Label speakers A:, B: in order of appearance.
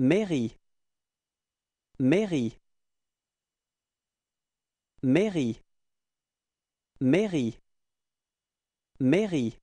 A: Mary, Mary, Mary, Mary,
B: Mary.